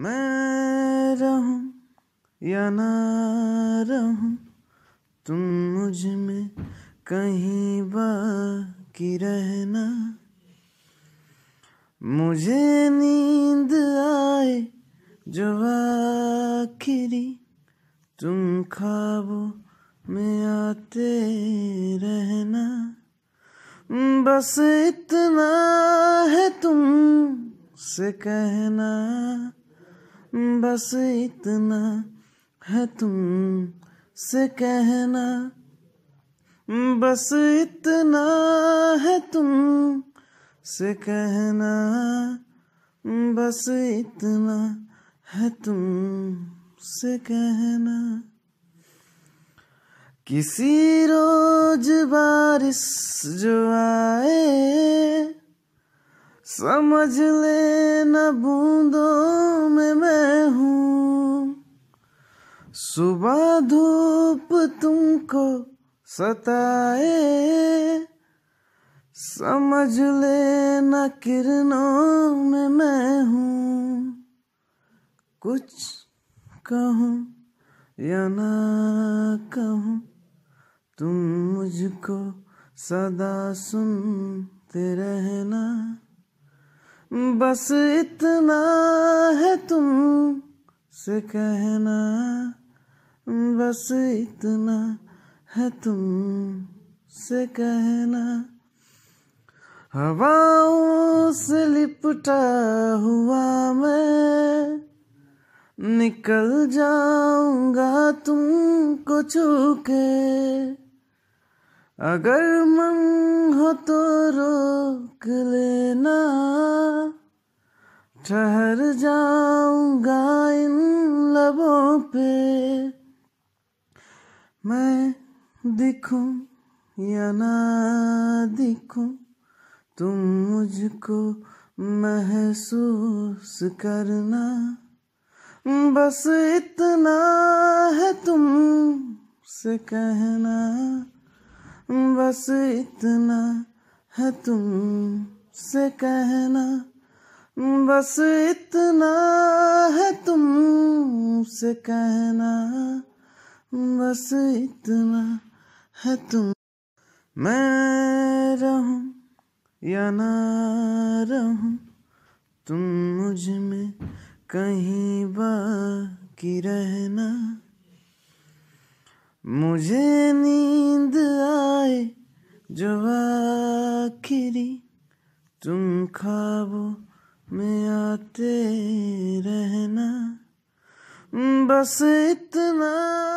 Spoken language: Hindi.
मैं रहूं या ना रहूं तुम मुझ में कहीं बाकी रहना मुझे नींद आए जो आखिरी तुम खाबो में आते रहना बस इतना है तुम से कहना बस इतना है तुम से कहना बस इतना है तुम से कहना बस इतना है तुम से कहना किसी रोज बारिश जो आए समझ ले न बूंदों में मैं हूँ सुबह धूप तुमको सताए समझ ले न किरणों में मैं हूँ कुछ कहूँ या ना कहूँ तुम मुझको सदा सुनते रहना बस इतना है तुम से कहना बस इतना है तुम से कहना हवाओं से लिपटा हुआ मैं निकल जाऊंगा तुमको छू के अगर मन हो तो रोक ठहर जाऊंगा इन लबों पे मैं दिखूं या ना दिखूं तुम मुझको महसूस करना बस इतना है तुम से कहना बस इतना है तुम से कहना बस इतना है तुम से कहना बस इतना है तुम मैं रहूं या ना रहूं तुम मुझ में कहीं बाकी रहना मुझे नींद आए जो आखिरी तुम खाबो में आते रहना बस इतना